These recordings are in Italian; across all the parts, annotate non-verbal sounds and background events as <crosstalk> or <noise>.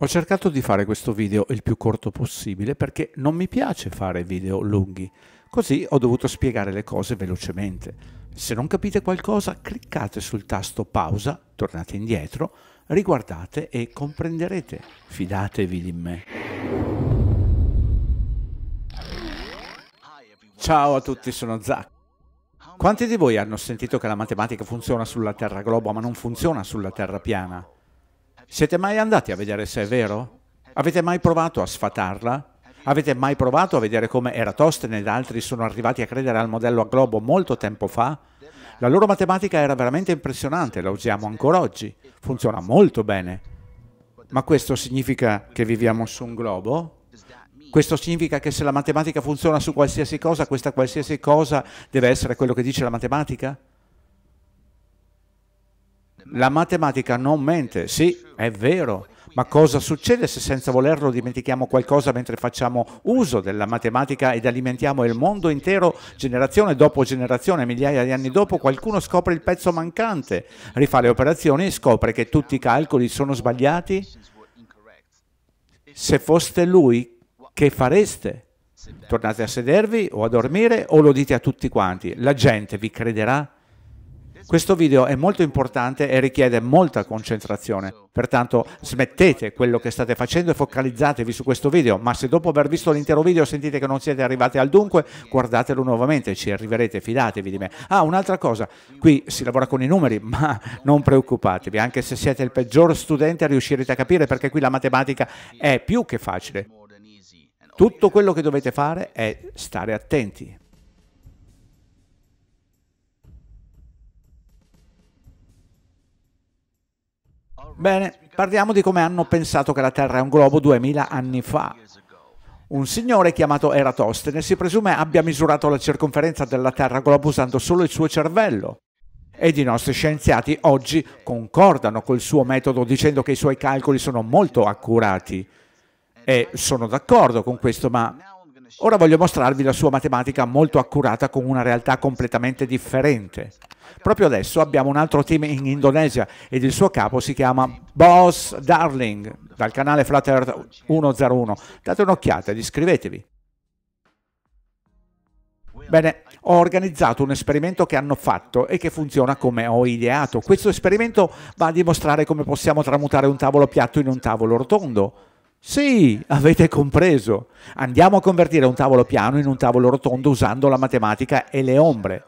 Ho cercato di fare questo video il più corto possibile perché non mi piace fare video lunghi, così ho dovuto spiegare le cose velocemente. Se non capite qualcosa cliccate sul tasto pausa, tornate indietro, riguardate e comprenderete. Fidatevi di me. Ciao a tutti, sono Zach. Quanti di voi hanno sentito che la matematica funziona sulla Terra globo ma non funziona sulla Terra piana? Siete mai andati a vedere se è vero? Avete mai provato a sfatarla? Avete mai provato a vedere come Eratostene ed altri sono arrivati a credere al modello a globo molto tempo fa? La loro matematica era veramente impressionante, la usiamo ancora oggi, funziona molto bene. Ma questo significa che viviamo su un globo? Questo significa che se la matematica funziona su qualsiasi cosa, questa qualsiasi cosa deve essere quello che dice la matematica? La matematica non mente, sì, è vero, ma cosa succede se senza volerlo dimentichiamo qualcosa mentre facciamo uso della matematica ed alimentiamo il mondo intero, generazione dopo generazione, migliaia di anni dopo, qualcuno scopre il pezzo mancante, rifà le operazioni e scopre che tutti i calcoli sono sbagliati? Se foste lui, che fareste? Tornate a sedervi o a dormire o lo dite a tutti quanti? La gente vi crederà? Questo video è molto importante e richiede molta concentrazione. Pertanto smettete quello che state facendo e focalizzatevi su questo video, ma se dopo aver visto l'intero video sentite che non siete arrivati al dunque, guardatelo nuovamente, ci arriverete, fidatevi di me. Ah, un'altra cosa, qui si lavora con i numeri, ma non preoccupatevi, anche se siete il peggior studente riuscirete a capire perché qui la matematica è più che facile. Tutto quello che dovete fare è stare attenti. Bene, parliamo di come hanno pensato che la Terra è un globo 2000 anni fa. Un signore chiamato Eratostene si presume abbia misurato la circonferenza della Terra globo usando solo il suo cervello. Ed i nostri scienziati oggi concordano col suo metodo dicendo che i suoi calcoli sono molto accurati. E sono d'accordo con questo, ma Ora voglio mostrarvi la sua matematica molto accurata con una realtà completamente differente. Proprio adesso abbiamo un altro team in Indonesia ed il suo capo si chiama Boss Darling dal canale Flat Earth 101. Date un'occhiata ed iscrivetevi. Bene, ho organizzato un esperimento che hanno fatto e che funziona come ho ideato. Questo esperimento va a dimostrare come possiamo tramutare un tavolo piatto in un tavolo rotondo. Sì, avete compreso. Andiamo a convertire un tavolo piano in un tavolo rotondo usando la matematica e le ombre.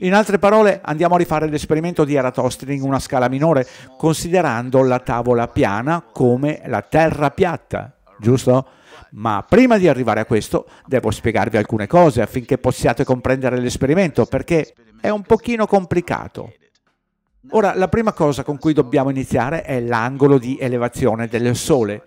In altre parole, andiamo a rifare l'esperimento di Eratosthenes in una scala minore, considerando la tavola piana come la terra piatta, giusto? Ma prima di arrivare a questo, devo spiegarvi alcune cose affinché possiate comprendere l'esperimento, perché è un pochino complicato. Ora, la prima cosa con cui dobbiamo iniziare è l'angolo di elevazione del Sole.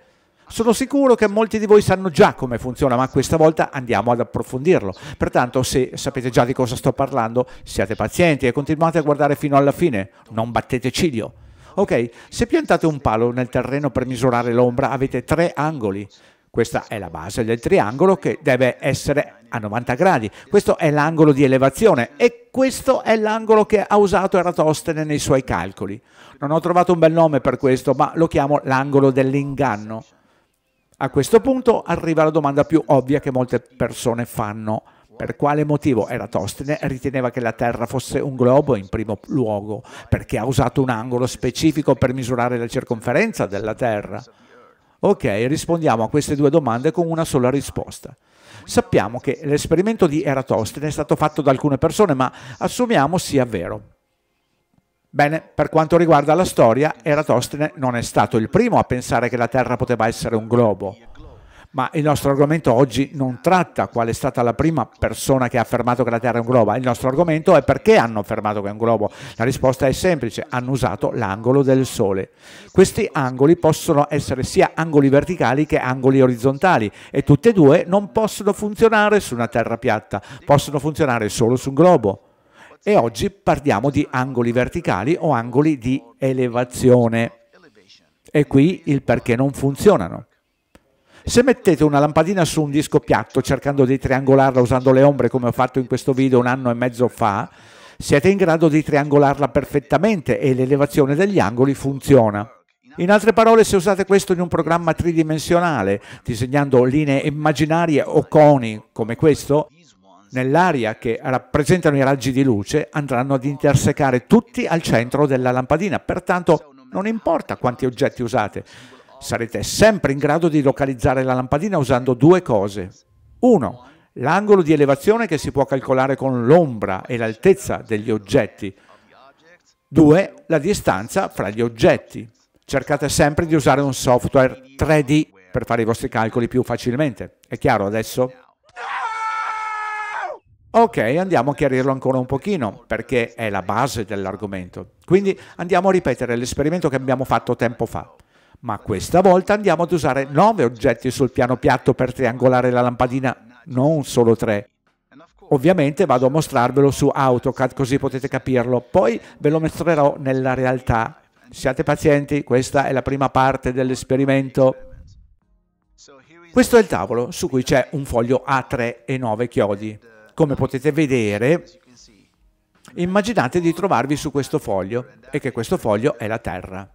Sono sicuro che molti di voi sanno già come funziona, ma questa volta andiamo ad approfondirlo. Pertanto, se sapete già di cosa sto parlando, siate pazienti e continuate a guardare fino alla fine. Non battete ciglio. Ok, se piantate un palo nel terreno per misurare l'ombra, avete tre angoli. Questa è la base del triangolo che deve essere a 90 gradi. Questo è l'angolo di elevazione e questo è l'angolo che ha usato Eratostene nei suoi calcoli. Non ho trovato un bel nome per questo, ma lo chiamo l'angolo dell'inganno. A questo punto arriva la domanda più ovvia che molte persone fanno. Per quale motivo Eratostene riteneva che la Terra fosse un globo in primo luogo? Perché ha usato un angolo specifico per misurare la circonferenza della Terra? Ok, rispondiamo a queste due domande con una sola risposta. Sappiamo che l'esperimento di Eratostene è stato fatto da alcune persone, ma assumiamo sia vero. Bene, per quanto riguarda la storia, Eratostene non è stato il primo a pensare che la Terra poteva essere un globo. Ma il nostro argomento oggi non tratta qual è stata la prima persona che ha affermato che la Terra è un globo, il nostro argomento è perché hanno affermato che è un globo. La risposta è semplice, hanno usato l'angolo del Sole. Questi angoli possono essere sia angoli verticali che angoli orizzontali e tutte e due non possono funzionare su una Terra piatta, possono funzionare solo su un globo e oggi parliamo di angoli verticali o angoli di elevazione. E qui il perché non funzionano. Se mettete una lampadina su un disco piatto cercando di triangolarla usando le ombre come ho fatto in questo video un anno e mezzo fa, siete in grado di triangolarla perfettamente e l'elevazione degli angoli funziona. In altre parole, se usate questo in un programma tridimensionale, disegnando linee immaginarie o coni come questo, nell'aria che rappresentano i raggi di luce andranno ad intersecare tutti al centro della lampadina, pertanto non importa quanti oggetti usate, sarete sempre in grado di localizzare la lampadina usando due cose. Uno, L'angolo di elevazione che si può calcolare con l'ombra e l'altezza degli oggetti. Due, La distanza fra gli oggetti. Cercate sempre di usare un software 3D per fare i vostri calcoli più facilmente. È chiaro adesso? Ok, andiamo a chiarirlo ancora un pochino, perché è la base dell'argomento. Quindi andiamo a ripetere l'esperimento che abbiamo fatto tempo fa. Ma questa volta andiamo ad usare 9 oggetti sul piano piatto per triangolare la lampadina, non solo 3. Ovviamente vado a mostrarvelo su AutoCAD così potete capirlo, poi ve lo mostrerò nella realtà. Siate pazienti, questa è la prima parte dell'esperimento. Questo è il tavolo su cui c'è un foglio A3 e 9 chiodi. Come potete vedere, immaginate di trovarvi su questo foglio e che questo foglio è la Terra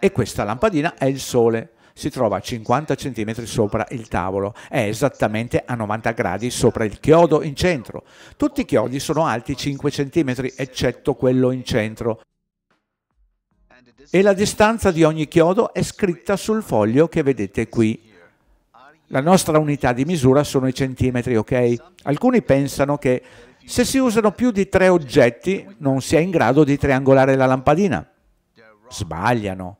e questa lampadina è il Sole. Si trova a 50 cm sopra il tavolo, è esattamente a 90 gradi sopra il chiodo in centro. Tutti i chiodi sono alti 5 cm eccetto quello in centro. E la distanza di ogni chiodo è scritta sul foglio che vedete qui la nostra unità di misura sono i centimetri, ok? Alcuni pensano che se si usano più di tre oggetti non si è in grado di triangolare la lampadina. Sbagliano.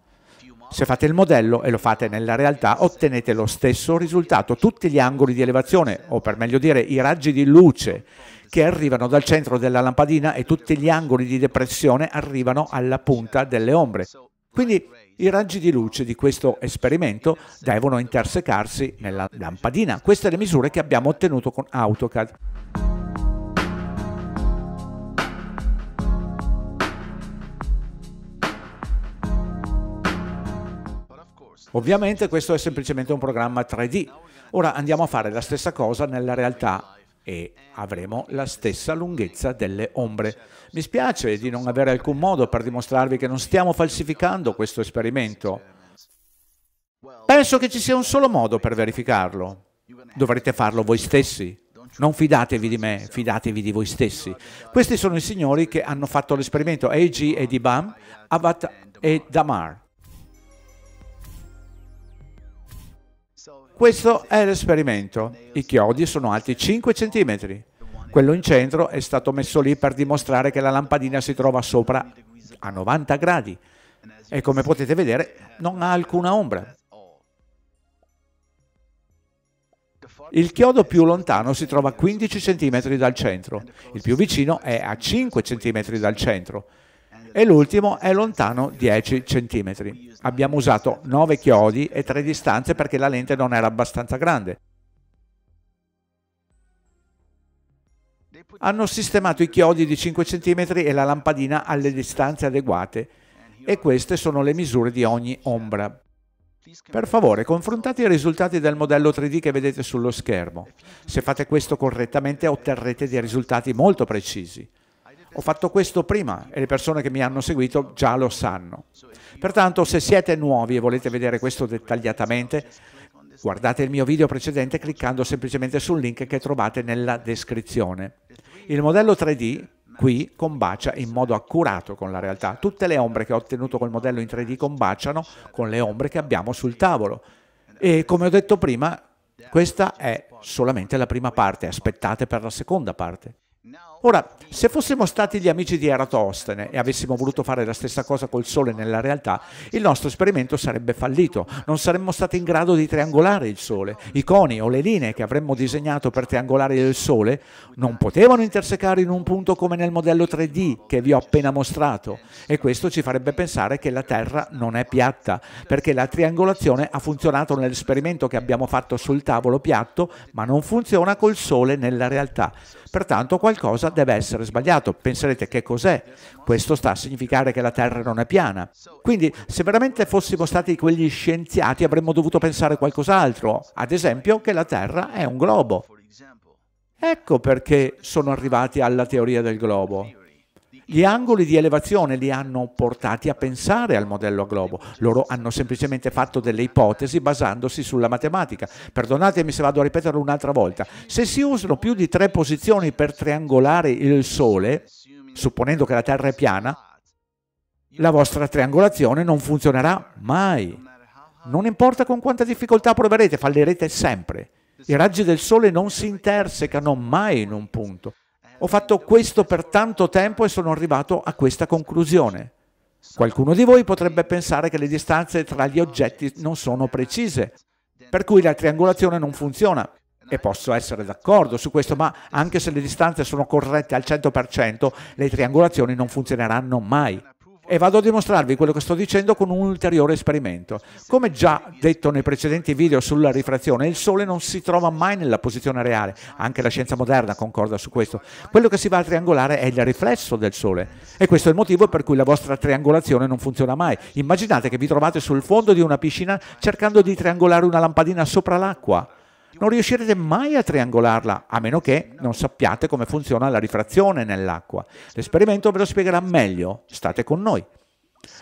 Se fate il modello e lo fate nella realtà ottenete lo stesso risultato. Tutti gli angoli di elevazione, o per meglio dire i raggi di luce che arrivano dal centro della lampadina e tutti gli angoli di depressione arrivano alla punta delle ombre. Quindi i raggi di luce di questo esperimento devono intersecarsi nella lampadina. Queste le misure che abbiamo ottenuto con AutoCAD. Ovviamente questo è semplicemente un programma 3D. Ora andiamo a fare la stessa cosa nella realtà e avremo la stessa lunghezza delle ombre. Mi spiace di non avere alcun modo per dimostrarvi che non stiamo falsificando questo esperimento. Penso che ci sia un solo modo per verificarlo. Dovrete farlo voi stessi. Non fidatevi di me, fidatevi di voi stessi. Questi sono i signori che hanno fatto l'esperimento AG e DBAM, Avat e Damar. Questo è l'esperimento. I chiodi sono alti 5 cm. Quello in centro è stato messo lì per dimostrare che la lampadina si trova sopra a 90 gradi e come potete vedere non ha alcuna ombra. Il chiodo più lontano si trova a 15 cm dal centro, il più vicino è a 5 cm dal centro e l'ultimo è lontano 10 cm. Abbiamo usato 9 chiodi e 3 distanze perché la lente non era abbastanza grande. Hanno sistemato i chiodi di 5 cm e la lampadina alle distanze adeguate e queste sono le misure di ogni ombra. Per favore, confrontate i risultati del modello 3D che vedete sullo schermo. Se fate questo correttamente otterrete dei risultati molto precisi. Ho fatto questo prima e le persone che mi hanno seguito già lo sanno. Pertanto se siete nuovi e volete vedere questo dettagliatamente, guardate il mio video precedente cliccando semplicemente sul link che trovate nella descrizione. Il modello 3D qui combacia in modo accurato con la realtà. Tutte le ombre che ho ottenuto col modello in 3D combaciano con le ombre che abbiamo sul tavolo. E come ho detto prima, questa è solamente la prima parte, aspettate per la seconda parte. Ora, se fossimo stati gli amici di Eratostene e avessimo voluto fare la stessa cosa col Sole nella realtà, il nostro esperimento sarebbe fallito, non saremmo stati in grado di triangolare il Sole. I coni o le linee che avremmo disegnato per triangolare il Sole non potevano intersecare in un punto come nel modello 3D che vi ho appena mostrato e questo ci farebbe pensare che la Terra non è piatta, perché la triangolazione ha funzionato nell'esperimento che abbiamo fatto sul tavolo piatto, ma non funziona col Sole nella realtà. Pertanto qualcosa cosa deve essere sbagliato. Penserete che cos'è? Questo sta a significare che la Terra non è piana. Quindi se veramente fossimo stati quegli scienziati avremmo dovuto pensare qualcos'altro, ad esempio che la Terra è un globo. Ecco perché sono arrivati alla teoria del globo. Gli angoli di elevazione li hanno portati a pensare al modello a globo, loro hanno semplicemente fatto delle ipotesi basandosi sulla matematica. Perdonatemi se vado a ripeterlo un'altra volta, se si usano più di tre posizioni per triangolare il Sole, supponendo che la Terra è piana, la vostra triangolazione non funzionerà mai. Non importa con quanta difficoltà proverete, fallirete sempre. I raggi del Sole non si intersecano mai in un punto. Ho fatto questo per tanto tempo e sono arrivato a questa conclusione. Qualcuno di voi potrebbe pensare che le distanze tra gli oggetti non sono precise, per cui la triangolazione non funziona. E posso essere d'accordo su questo, ma anche se le distanze sono corrette al 100%, le triangolazioni non funzioneranno mai e vado a dimostrarvi quello che sto dicendo con un ulteriore esperimento. Come già detto nei precedenti video sulla rifrazione, il Sole non si trova mai nella posizione reale, anche la scienza moderna concorda su questo. Quello che si va a triangolare è il riflesso del Sole e questo è il motivo per cui la vostra triangolazione non funziona mai. Immaginate che vi trovate sul fondo di una piscina cercando di triangolare una lampadina sopra l'acqua non riuscirete mai a triangolarla, a meno che non sappiate come funziona la rifrazione nell'acqua. L'esperimento ve lo spiegherà meglio, state con noi.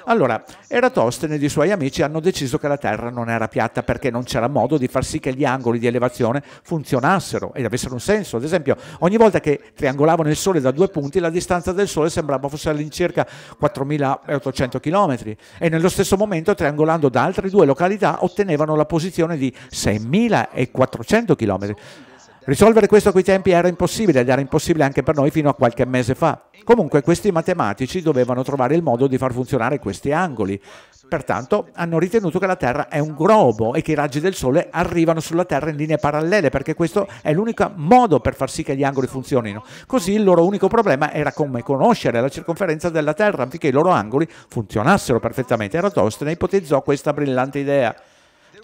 Allora, Eratostene e i suoi amici hanno deciso che la Terra non era piatta perché non c'era modo di far sì che gli angoli di elevazione funzionassero e avessero un senso. Ad esempio, ogni volta che triangolavano il Sole da due punti, la distanza del Sole sembrava fosse all'incirca 4.800 km e nello stesso momento, triangolando da altre due località, ottenevano la posizione di 6.400 km. Risolvere questo a quei tempi era impossibile ed era impossibile anche per noi fino a qualche mese fa. Comunque questi matematici dovevano trovare il modo di far funzionare questi angoli. Pertanto hanno ritenuto che la Terra è un globo e che i raggi del Sole arrivano sulla Terra in linee parallele perché questo è l'unico modo per far sì che gli angoli funzionino. Così il loro unico problema era come conoscere la circonferenza della Terra affinché i loro angoli funzionassero perfettamente. Eratostene ipotizzò questa brillante idea.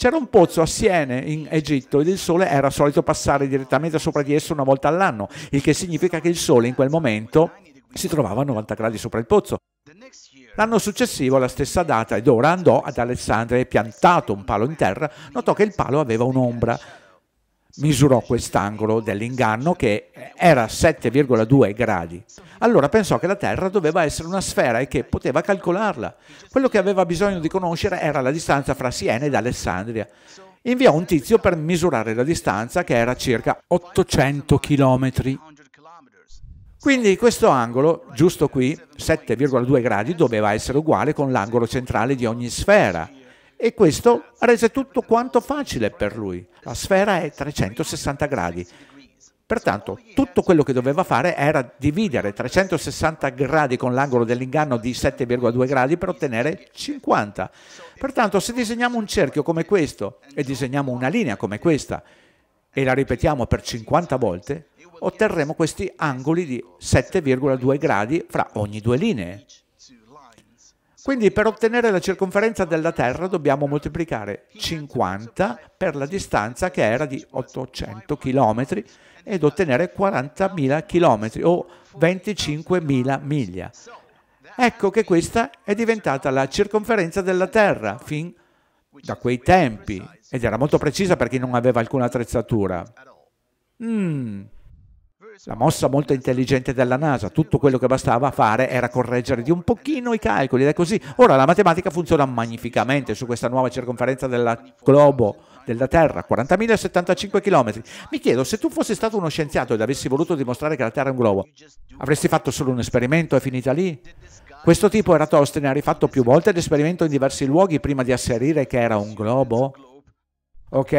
C'era un pozzo a Siene in Egitto ed il sole era solito passare direttamente sopra di esso una volta all'anno, il che significa che il sole in quel momento si trovava a 90 gradi sopra il pozzo. L'anno successivo, alla stessa data, ed ora andò ad Alessandria e piantato un palo in terra, notò che il palo aveva un'ombra misurò quest'angolo dell'inganno che era 7,2 gradi. Allora pensò che la Terra doveva essere una sfera e che poteva calcolarla. Quello che aveva bisogno di conoscere era la distanza fra Siena ed Alessandria. Inviò un tizio per misurare la distanza che era circa 800 km. Quindi questo angolo, giusto qui, 7,2 gradi, doveva essere uguale con l'angolo centrale di ogni sfera e questo rese tutto quanto facile per lui. La sfera è 360 gradi. Pertanto tutto quello che doveva fare era dividere 360 gradi con l'angolo dell'inganno di 7,2 gradi per ottenere 50. Pertanto se disegniamo un cerchio come questo e disegniamo una linea come questa e la ripetiamo per 50 volte, otterremo questi angoli di 7,2 gradi fra ogni due linee. Quindi per ottenere la circonferenza della Terra dobbiamo moltiplicare 50 per la distanza che era di 800 km ed ottenere 40.000 km o 25.000 miglia. Ecco che questa è diventata la circonferenza della Terra fin da quei tempi ed era molto precisa per chi non aveva alcuna attrezzatura. Mmm la mossa molto intelligente della NASA, tutto quello che bastava fare era correggere di un pochino i calcoli ed è così. Ora la matematica funziona magnificamente su questa nuova circonferenza del globo, della Terra, 40.075 km. Mi chiedo, se tu fossi stato uno scienziato ed avessi voluto dimostrare che la Terra è un globo, avresti fatto solo un esperimento e finita lì? Questo tipo Eratostene ha rifatto più volte l'esperimento in diversi luoghi prima di asserire che era un globo? Ok,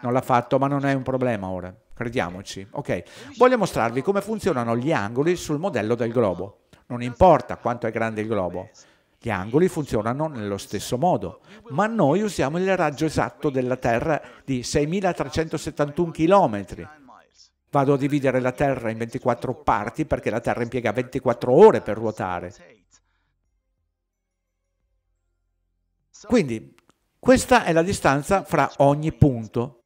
non l'ha fatto, ma non è un problema ora. Crediamoci. Ok, voglio mostrarvi come funzionano gli angoli sul modello del globo. Non importa quanto è grande il globo, gli angoli funzionano nello stesso modo, ma noi usiamo il raggio esatto della Terra di 6.371 km. Vado a dividere la Terra in 24 parti perché la Terra impiega 24 ore per ruotare. Quindi questa è la distanza fra ogni punto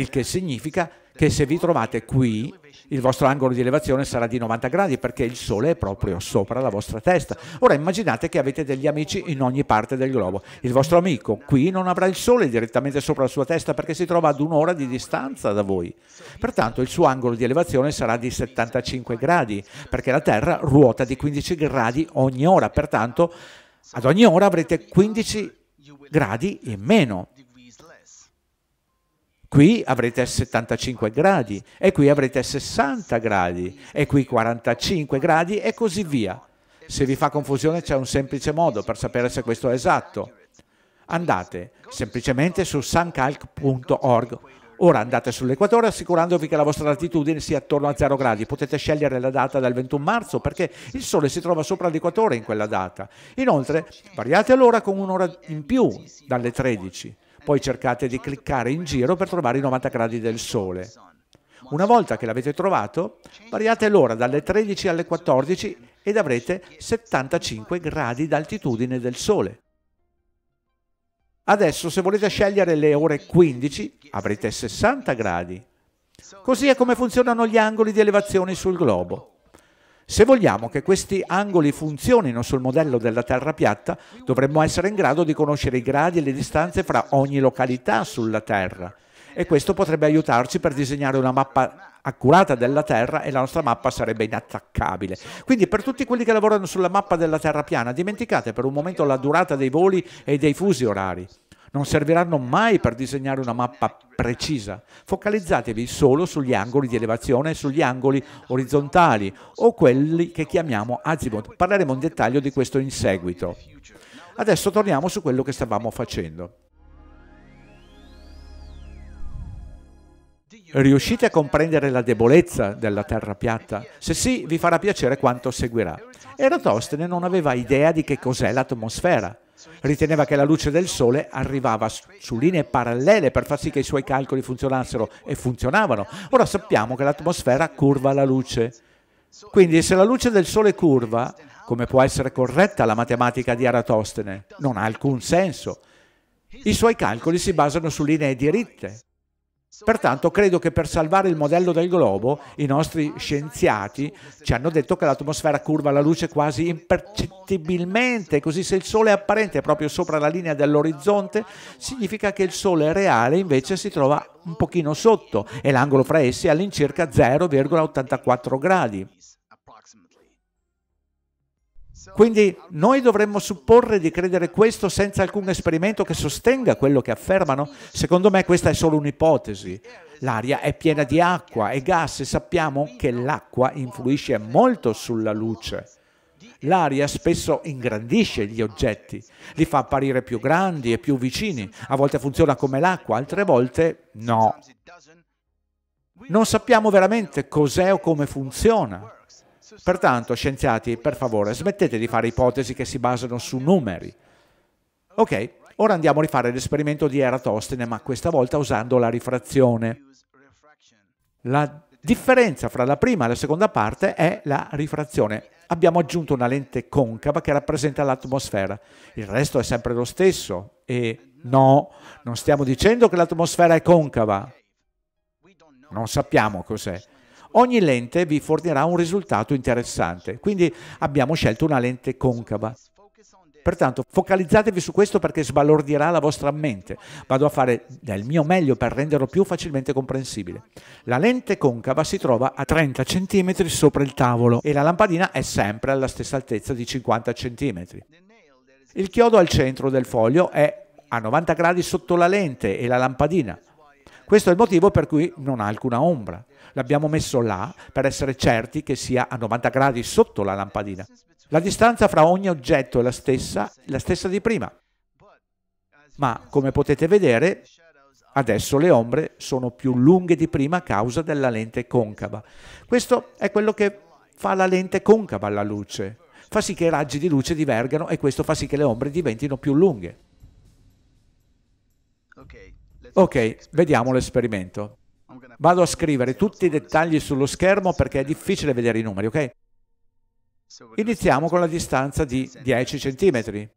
il che significa che se vi trovate qui il vostro angolo di elevazione sarà di 90 gradi perché il Sole è proprio sopra la vostra testa. Ora immaginate che avete degli amici in ogni parte del globo. Il vostro amico qui non avrà il Sole direttamente sopra la sua testa perché si trova ad un'ora di distanza da voi. Pertanto il suo angolo di elevazione sarà di 75 gradi perché la Terra ruota di 15 gradi ogni ora. Pertanto ad ogni ora avrete 15 gradi in meno qui avrete 75 gradi, e qui avrete 60 gradi, e qui 45 gradi e così via. Se vi fa confusione c'è un semplice modo per sapere se questo è esatto. Andate semplicemente su suncalc.org. Ora andate sull'equatore assicurandovi che la vostra latitudine sia attorno a 0 gradi. Potete scegliere la data dal 21 marzo perché il sole si trova sopra l'equatore in quella data. Inoltre variate l'ora con un'ora in più dalle 13 poi cercate di cliccare in giro per trovare i 90 gradi del sole. Una volta che l'avete trovato, variate l'ora dalle 13 alle 14 ed avrete 75 gradi d'altitudine del Sole. Adesso se volete scegliere le ore 15 avrete 60 gradi. Così è come funzionano gli angoli di elevazione sul globo. Se vogliamo che questi angoli funzionino sul modello della Terra piatta, dovremmo essere in grado di conoscere i gradi e le distanze fra ogni località sulla Terra e questo potrebbe aiutarci per disegnare una mappa accurata della Terra e la nostra mappa sarebbe inattaccabile. Quindi per tutti quelli che lavorano sulla mappa della Terra piana, dimenticate per un momento la durata dei voli e dei fusi orari non serviranno mai per disegnare una mappa precisa. Focalizzatevi solo sugli angoli di elevazione e sugli angoli orizzontali o quelli che chiamiamo azimuth. Parleremo in dettaglio di questo in seguito. Adesso torniamo su quello che stavamo facendo. Riuscite a comprendere la debolezza della terra piatta? Se sì, vi farà piacere quanto seguirà. Eratostene non aveva idea di che cos'è l'atmosfera Riteneva che la luce del sole arrivava su linee parallele per far sì che i suoi calcoli funzionassero e funzionavano. Ora sappiamo che l'atmosfera curva la luce. Quindi se la luce del sole curva, come può essere corretta la matematica di Aratostene? Non ha alcun senso. I suoi calcoli si basano su linee diritte, Pertanto credo che per salvare il modello del globo i nostri scienziati ci hanno detto che l'atmosfera curva la luce quasi impercettibilmente, così se il Sole è apparente proprio sopra la linea dell'orizzonte significa che il Sole reale invece si trova un pochino sotto e l'angolo fra essi è all'incirca 0,84 gradi. Quindi noi dovremmo supporre di credere questo senza alcun esperimento che sostenga quello che affermano? Secondo me questa è solo un'ipotesi. L'aria è piena di acqua e gas e sappiamo che l'acqua influisce molto sulla luce. L'aria spesso ingrandisce gli oggetti, li fa apparire più grandi e più vicini. A volte funziona come l'acqua, altre volte no. Non sappiamo veramente cos'è o come funziona. Pertanto, scienziati, per favore, smettete di fare ipotesi che si basano su numeri. Ok, ora andiamo a rifare l'esperimento di Eratostene, ma questa volta usando la rifrazione. La differenza fra la prima e la seconda parte è la rifrazione. Abbiamo aggiunto una lente concava che rappresenta l'atmosfera. Il resto è sempre lo stesso e no, non stiamo dicendo che l'atmosfera è concava. Non sappiamo cos'è ogni lente vi fornirà un risultato interessante. Quindi abbiamo scelto una lente concava. Pertanto focalizzatevi su questo perché sbalordirà la vostra mente. Vado a fare del mio meglio per renderlo più facilmente comprensibile. La lente concava si trova a 30 cm sopra il tavolo e la lampadina è sempre alla stessa altezza di 50 cm. Il chiodo al centro del foglio è a 90 gradi sotto la lente e la lampadina. Questo è il motivo per cui non ha alcuna ombra l'abbiamo messo là per essere certi che sia a 90 gradi sotto la lampadina. La distanza fra ogni oggetto è la stessa, la stessa di prima. Ma come potete vedere, Adesso le ombre sono più lunghe di prima a causa della lente concava. Questo è quello che fa la lente concava alla luce. Fa sì che i raggi di luce divergano e questo fa sì che le ombre diventino più lunghe. Ok, vediamo l'esperimento. Vado a scrivere tutti i dettagli sullo schermo perché è difficile vedere i numeri, ok? Iniziamo con la distanza di 10 cm.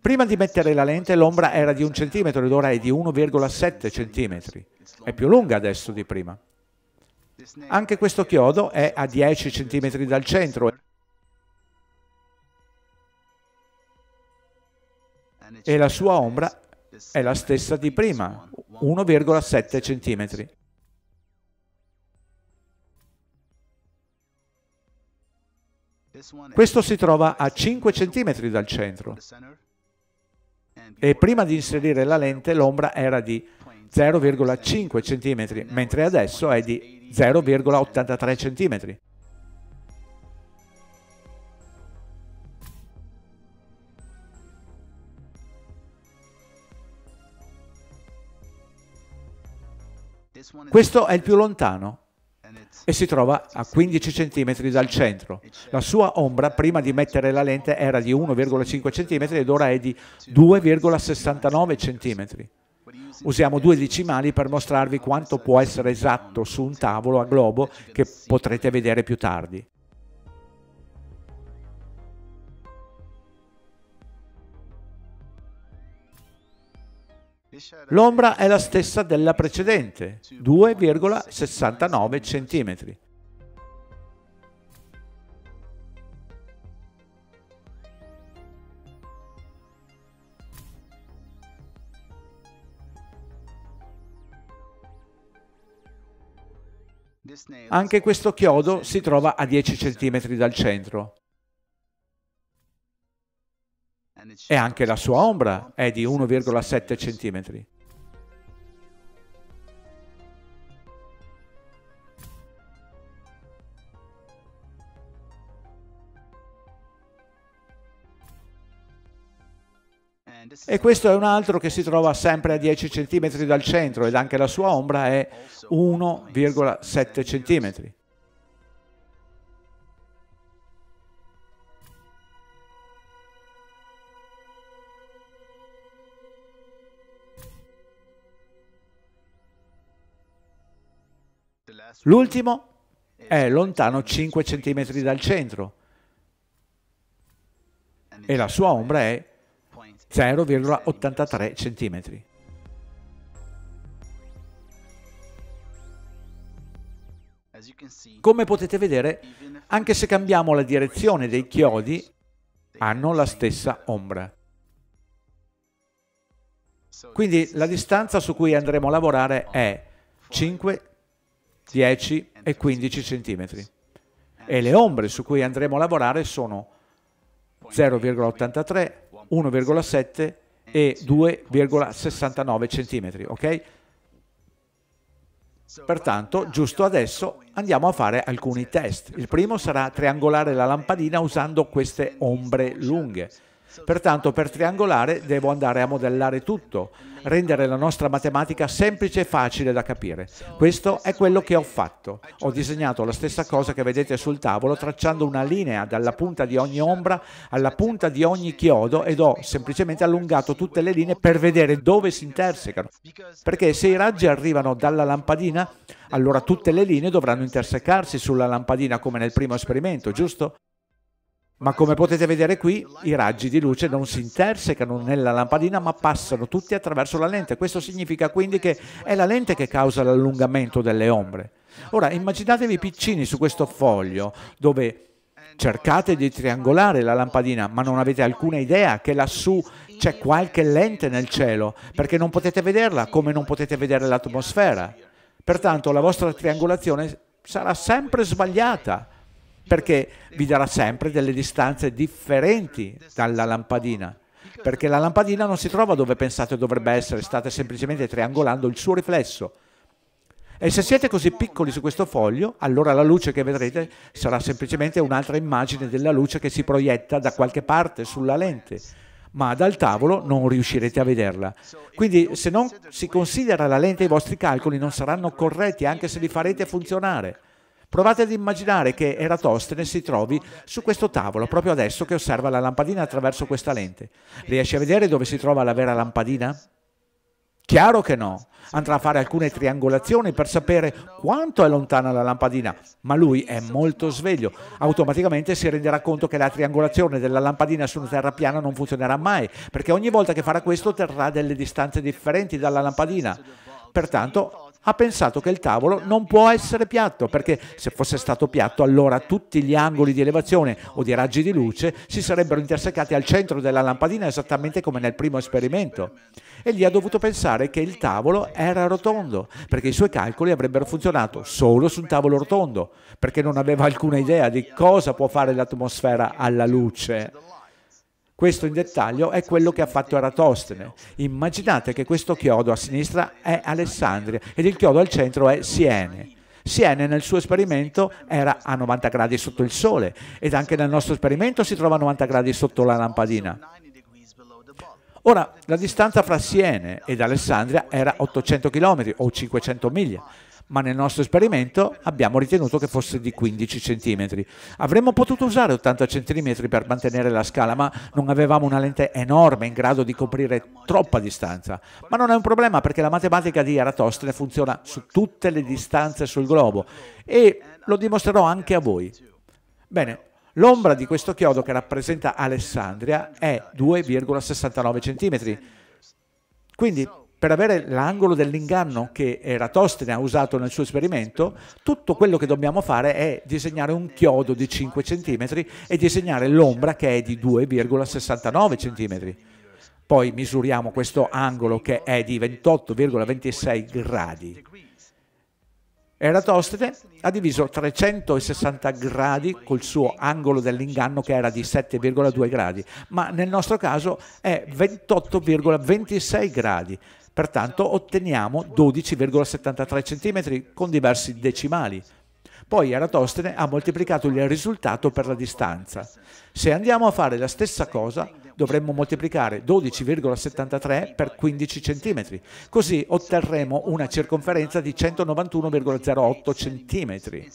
Prima di mettere la lente l'ombra era di 1 cm ed ora è di 1,7 cm. È più lunga adesso di prima. Anche questo chiodo è a 10 cm dal centro e la sua ombra è la stessa di prima, 1,7 cm. Questo si trova a 5 cm dal centro e prima di inserire la lente l'ombra era di 0,5 cm, mentre adesso è di 0,83 cm. Questo è il più lontano e si trova a 15 cm dal centro. La sua ombra prima di mettere la lente era di 1,5 cm ed ora è di 2,69 cm. Usiamo due decimali per mostrarvi quanto può essere esatto su un tavolo a globo che potrete vedere più tardi. L'ombra è la stessa della precedente, 2,69 cm. Anche questo chiodo si trova a 10 cm dal centro e anche la sua ombra è di 1,7 cm. E questo è un altro che si trova sempre a 10 cm dal centro ed anche la sua ombra è 1,7 cm. L'ultimo è lontano 5 cm dal centro e la sua ombra è 0,83 cm. Come potete vedere, anche se cambiamo la direzione dei chiodi, hanno la stessa ombra. Quindi la distanza su cui andremo a lavorare è 5 10 e 15 cm. E le ombre su cui andremo a lavorare sono 0,83, 1,7 e 2,69 cm, ok? Pertanto, giusto adesso andiamo a fare alcuni test. Il primo sarà triangolare la lampadina usando queste ombre lunghe. Pertanto per triangolare devo andare a modellare tutto, rendere la nostra matematica semplice e facile da capire. Questo è quello che ho fatto. Ho disegnato la stessa cosa che vedete sul tavolo tracciando una linea dalla punta di ogni ombra alla punta di ogni chiodo ed ho semplicemente allungato tutte le linee per vedere dove si intersecano. Perché se i raggi arrivano dalla lampadina, allora tutte le linee dovranno intersecarsi sulla lampadina come nel primo esperimento, giusto? Ma come potete vedere qui, i raggi di luce non si intersecano nella lampadina, ma passano tutti attraverso la lente. Questo significa quindi che è la lente che causa l'allungamento delle ombre. Ora, immaginatevi piccini su questo foglio, dove cercate di triangolare la lampadina, ma non avete alcuna idea che lassù c'è qualche lente nel cielo, perché non potete vederla come non potete vedere l'atmosfera. Pertanto la vostra triangolazione sarà sempre sbagliata perché vi darà sempre delle distanze differenti dalla lampadina perché la lampadina non si trova dove pensate dovrebbe essere, state semplicemente triangolando il suo riflesso. E se siete così piccoli su questo foglio, allora la luce che vedrete sarà semplicemente un'altra immagine della luce che si proietta da qualche parte sulla lente, ma dal tavolo non riuscirete a vederla. Quindi se non si considera la lente i vostri calcoli non saranno corretti anche se li farete funzionare. Provate ad immaginare che Eratostene si trovi su questo tavolo proprio adesso che osserva la lampadina attraverso questa lente. Riesce a vedere dove si trova la vera lampadina? Chiaro che no. Andrà a fare alcune triangolazioni per sapere quanto è lontana la lampadina, ma lui è molto sveglio. Automaticamente si renderà conto che la triangolazione della lampadina su una terra piana non funzionerà mai, perché ogni volta che farà questo terrà delle distanze differenti dalla lampadina. Pertanto ha pensato che il tavolo non può essere piatto, perché se fosse stato piatto allora tutti gli angoli di elevazione o di raggi di luce si sarebbero intersecati al centro della lampadina esattamente come nel primo esperimento. E Egli ha dovuto pensare che il tavolo era rotondo, perché i suoi calcoli avrebbero funzionato solo su un tavolo rotondo, perché non aveva alcuna idea di cosa può fare l'atmosfera alla luce. Questo in dettaglio è quello che ha fatto Eratostene. Immaginate che questo chiodo a sinistra è Alessandria ed il chiodo al centro è Siene. Siene nel suo esperimento era a 90 gradi sotto il sole ed anche nel nostro esperimento si trova a 90 gradi sotto la lampadina. Ora, la distanza fra Siene ed Alessandria era 800 km o 500 miglia ma nel nostro esperimento abbiamo ritenuto che fosse di 15 cm. Avremmo potuto usare 80 cm per mantenere la scala, ma non avevamo una lente enorme in grado di coprire troppa distanza. Ma non è un problema perché la matematica di Eratostene funziona su tutte le distanze sul globo e lo dimostrerò anche a voi. Bene, l'ombra di questo chiodo che rappresenta Alessandria è 2,69 cm. Quindi per avere l'angolo dell'inganno che Eratostene ha usato nel suo esperimento, tutto quello che dobbiamo fare è disegnare un chiodo di 5 cm e disegnare l'ombra che è di 2,69 cm. Poi misuriamo questo angolo che è di 28,26 gradi. Eratostene ha diviso 360 gradi col suo angolo dell'inganno che era di 7,2 gradi, ma nel nostro caso è 28,26 gradi. Pertanto otteniamo 12,73 cm con diversi decimali. Poi Eratostene ha moltiplicato il risultato per la distanza. Se andiamo a fare la stessa cosa, dovremmo moltiplicare 12,73 per 15 cm, così otterremo una circonferenza di 191,08 cm.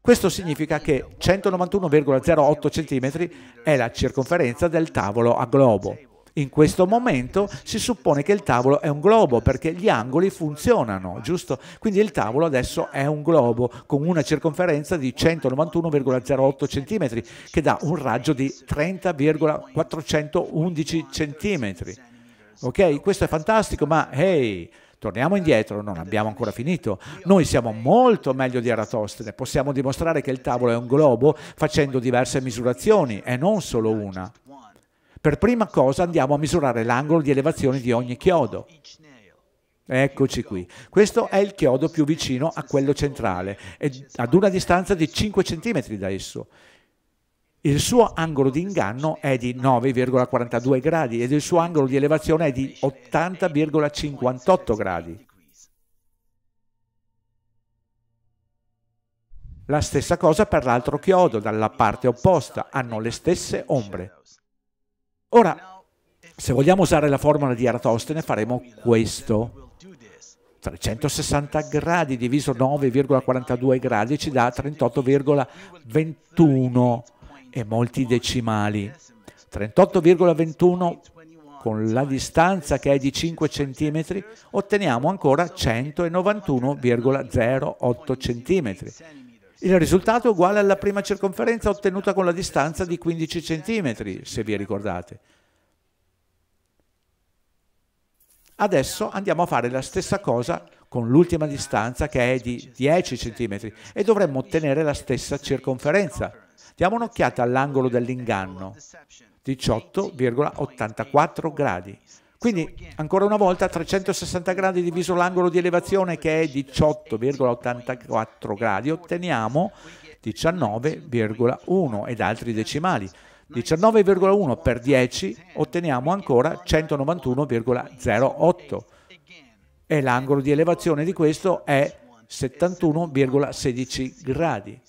Questo significa che 191,08 cm è la circonferenza del tavolo a globo. In questo momento si suppone che il tavolo è un globo perché gli angoli funzionano, giusto? Quindi il tavolo adesso è un globo con una circonferenza di 191,08 cm che dà un raggio di 30,411 cm. Ok? Questo è fantastico, ma hey, Torniamo indietro, non abbiamo ancora finito. Noi siamo molto meglio di Eratostene, possiamo dimostrare che il tavolo è un globo facendo diverse misurazioni e non solo una. Per prima cosa andiamo a misurare l'angolo di elevazione di ogni chiodo. Eccoci qui. Questo è il chiodo più vicino a quello centrale, ad una distanza di 5 cm da esso. Il suo angolo di inganno è di 9,42 gradi ed il suo angolo di elevazione è di 80,58 gradi. La stessa cosa per l'altro chiodo, dalla parte opposta, hanno le stesse ombre. Ora, se vogliamo usare la formula di Eratostene faremo questo. 360 gradi diviso 9,42 gradi ci dà 38,21 e molti decimali. 38,21 con la distanza che è di 5 cm otteniamo ancora 191,08 cm. Il risultato è uguale alla prima circonferenza ottenuta con la distanza di 15 cm, se vi ricordate. Adesso andiamo a fare la stessa cosa con l'ultima distanza che è di 10 cm e dovremmo ottenere la stessa circonferenza. Diamo un'occhiata all'angolo dell'inganno, 18,84 gradi. Quindi ancora una volta 360 gradi diviso l'angolo di elevazione che è 18,84 gradi otteniamo 19,1 ed altri decimali. 19,1 per 10 otteniamo ancora 191,08 e l'angolo di elevazione di questo è 71,16 gradi.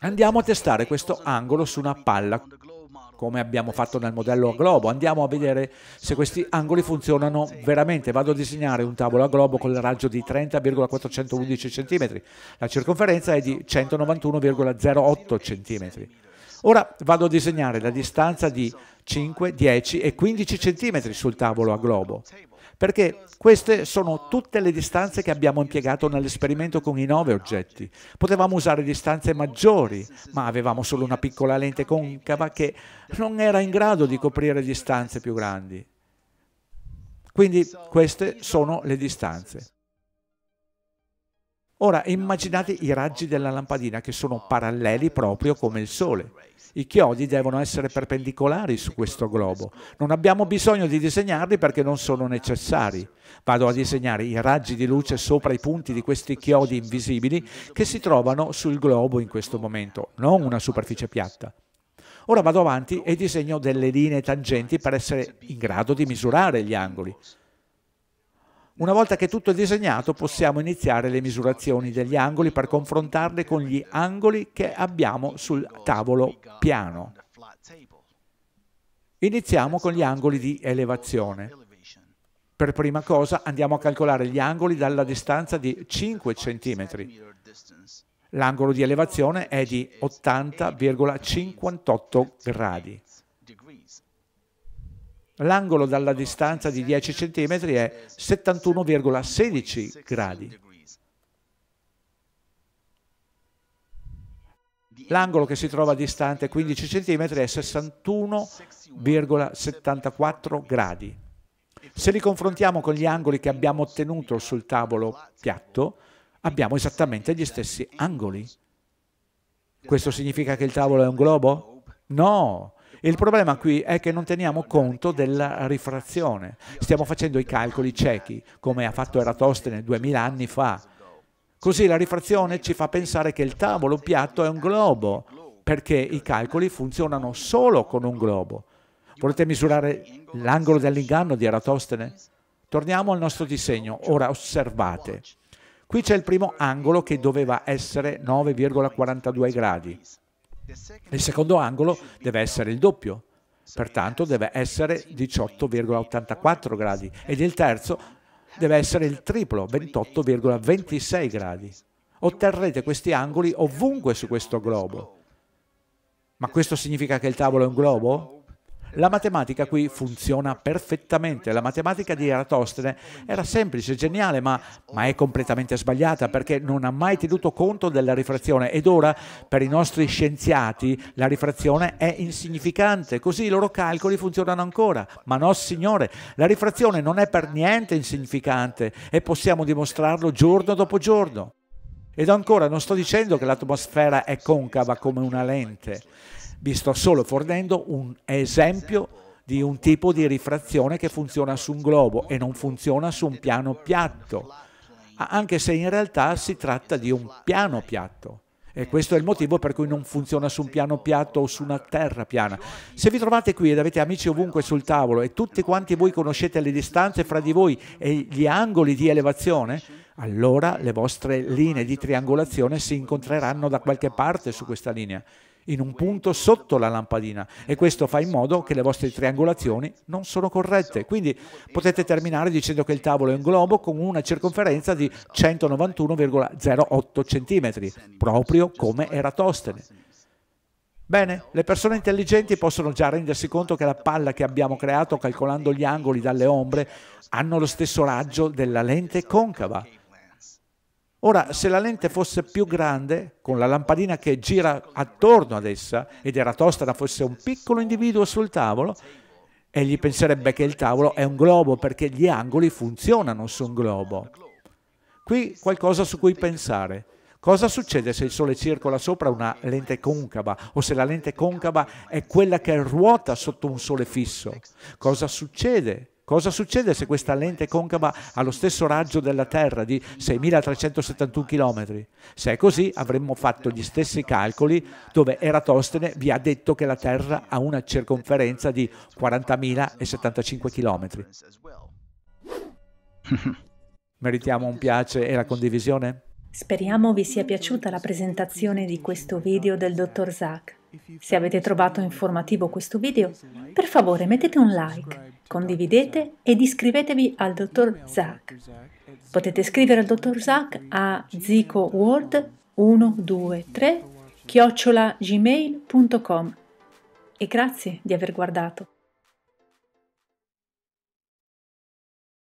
Andiamo a testare questo angolo su una palla come abbiamo eh, fatto nel modello a globo. Andiamo a vedere se questi angoli funzionano veramente. Vado a disegnare un tavolo a globo con il raggio di 30,411 cm. La circonferenza è di 191,08 cm. Ora vado a disegnare la distanza di 5, 10 e 15 cm sul tavolo a globo perché queste sono tutte le distanze che abbiamo impiegato nell'esperimento con i nove oggetti. Potevamo usare distanze maggiori, ma avevamo solo una piccola lente concava che non era in grado di coprire distanze più grandi. Quindi queste sono le distanze. Ora immaginate i raggi della lampadina che sono paralleli proprio come il Sole. I chiodi devono essere perpendicolari su questo globo. Non abbiamo bisogno di disegnarli perché non sono necessari. Vado a disegnare i raggi di luce sopra i punti di questi chiodi invisibili che si trovano sul globo in questo momento, non una superficie piatta. Ora vado avanti e disegno delle linee tangenti per essere in grado di misurare gli angoli. Una volta che tutto è disegnato possiamo iniziare le misurazioni degli angoli per confrontarle con gli angoli che abbiamo sul tavolo piano. Iniziamo con gli angoli di elevazione. Per prima cosa andiamo a calcolare gli angoli dalla distanza di 5 cm. L'angolo di elevazione è di 80,58 gradi. L'angolo dalla distanza di 10 cm è 71,16 gradi. L'angolo che si trova distante 15 cm è 61,74 gradi. Se li confrontiamo con gli angoli che abbiamo ottenuto sul tavolo piatto, abbiamo esattamente gli stessi angoli. Questo significa che il tavolo è un globo? No, il problema qui è che non teniamo conto della rifrazione. Stiamo facendo i calcoli ciechi, come ha fatto Eratostene 2000 anni fa. Così la rifrazione ci fa pensare che il tavolo piatto è un globo, perché i calcoli funzionano solo con un globo. Volete misurare l'angolo dell'inganno di Eratostene? Torniamo al nostro disegno. Ora osservate. Qui c'è il primo angolo che doveva essere 9,42 gradi. Il secondo angolo deve essere il doppio, pertanto deve essere 18,84 gradi ed il terzo deve essere il triplo, 28,26 gradi. Otterrete questi angoli ovunque su questo globo. Ma questo significa che il tavolo è un globo? La matematica qui funziona perfettamente. La matematica di Eratostene era semplice, geniale, ma, ma è completamente sbagliata perché non ha mai tenuto conto della rifrazione ed ora per i nostri scienziati la rifrazione è insignificante, così i loro calcoli funzionano ancora. Ma no signore, la rifrazione non è per niente insignificante e possiamo dimostrarlo giorno dopo giorno. Ed ancora non sto dicendo che l'atmosfera è concava come una lente. Vi sto solo fornendo un esempio di un tipo di rifrazione che funziona su un globo e non funziona su un piano piatto, anche se in realtà si tratta di un piano piatto. E questo è il motivo per cui non funziona su un piano piatto o su una terra piana. Se vi trovate qui ed avete amici ovunque sul tavolo e tutti quanti voi conoscete le distanze fra di voi e gli angoli di elevazione, allora le vostre linee di triangolazione si incontreranno da qualche parte su questa linea in un punto sotto la lampadina e questo fa in modo che le vostre triangolazioni non sono corrette. Quindi potete terminare dicendo che il tavolo è un globo con una circonferenza di 191,08 cm, proprio come Eratostene. Bene, le persone intelligenti possono già rendersi conto che la palla che abbiamo creato calcolando gli angoli dalle ombre hanno lo stesso raggio della lente concava. Ora, se la lente fosse più grande, con la lampadina che gira attorno ad essa e Eratostena fosse un piccolo individuo sul tavolo, egli penserebbe che il tavolo è un globo perché gli angoli funzionano su un globo. Qui qualcosa su cui pensare. Cosa succede se il Sole circola sopra una lente concava o se la lente concava è quella che ruota sotto un Sole fisso? Cosa succede Cosa succede se questa lente concava ha lo stesso raggio della Terra di 6.371 km? Se è così avremmo fatto gli stessi calcoli dove Eratostene vi ha detto che la Terra ha una circonferenza di 40.075 km. <laughs> Meritiamo un piace e la condivisione? Speriamo vi sia piaciuta la presentazione di questo video del dottor Zach. Se avete trovato informativo questo video, per favore mettete un like, condividete ed iscrivetevi al dottor Zach. Potete scrivere al dottor Zach a zicoworld123 chiocciolagmail.com e grazie di aver guardato.